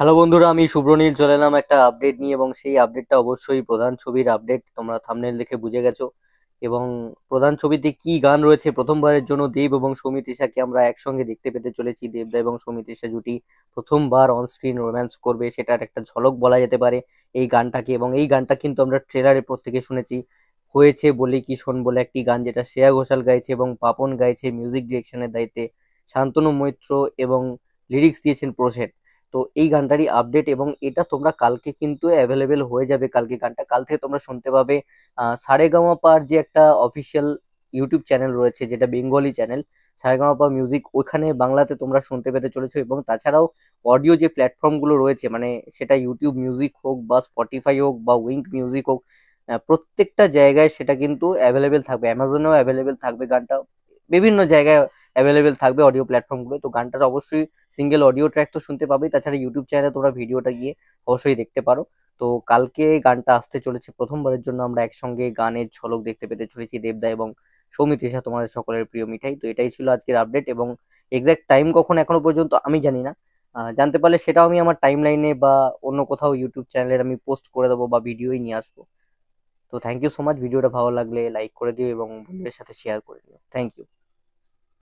hello বন্ধুরা আমি সুব্রনীল চলে এলাম একটা আপডেট নিয়ে এবং সেই আপডেটটা অবশ্যই প্রধান ছবির আপডেট তোমরা থামনেল দেখে বুঝে গেছো এবং প্রধান ছবিতে কি গান রয়েছে প্রথমবারের জন্য দেব এবং তৃষাকে আমরা একসঙ্গে দেখতে পেতে চলেছি দেবদা এবং তৃষা জুটি প্রথমবার অনস্ক্রিন রোম্যান্স করবে সেটার একটা ঝলক বলা যেতে পারে এই গানটাকে এবং এই গানটা কিন্তু আমরা ট্রেলারে প্রত্যেকে শুনেছি হয়েছে বলে কি শোন বলে একটি গান যেটা শ্রেয়া ঘোষাল গাইছে এবং পাপন গাইছে মিউজিক ডিরেকশনের দায়িত্বে শান্তনু মৈত্র এবং লিরিক্স দিয়েছেন প্রসেন তো এই গানটারই আপডেট এবং এটা তোমরা কালকে কিন্তু অ্যাভেলেবেল হয়ে যাবে কালকে গানটা কাল থেকে তোমরা শুনতে পাবে সারেগামাপার পার যে একটা অফিসিয়াল ইউটিউব চ্যানেল রয়েছে যেটা বেঙ্গলি চ্যানেল সারেগামাপা মিউজিক ওখানে বাংলাতে তোমরা শুনতে পেতে চলেছো এবং তাছাড়াও অডিও যে প্ল্যাটফর্মগুলো রয়েছে মানে সেটা ইউটিউব মিউজিক হোক বা স্পটিফাই হোক বা উইঙ্ক মিউজিক হোক প্রত্যেকটা জায়গায় সেটা কিন্তু অ্যাভেলেবেল থাকবে অ্যামাজনেও অ্যাভেলেবেল থাকবে গানটা বিভিন্ন জায়গায় অ্যাভেলেবেল থাকবে অডিও প্ল্যাটফর্মগুলো তো গানটার অবশ্যই সিঙ্গেল অডিও ট্র্যাক তো শুনতে পাবেই তাছাড়া ইউটিউব চ্যানেলে তোমরা ভিডিওটা গিয়ে অবশ্যই দেখতে পারো তো কালকে গানটা আসতে চলেছে প্রথমবারের জন্য আমরা একসঙ্গে গানের ঝলক দেখতে পেতে চলেছি দেবদা এবং সৌমিত্রিষা তোমাদের সকলের প্রিয় মিঠাই তো এটাই ছিল আজকের আপডেট এবং এক্স্যাক্ট টাইম কখন এখনো পর্যন্ত আমি জানি না জানতে পারলে সেটাও আমি আমার টাইম লাইনে বা অন্য কোথাও ইউটিউব চ্যানেলের আমি পোস্ট করে দেবো বা ভিডিওই নিয়ে আসবো তো থ্যাংক ইউ সো মাচ ভিডিওটা ভালো লাগলে লাইক করে দিও এবং বন্ধুদের সাথে শেয়ার করে দিও থ্যাংক ইউ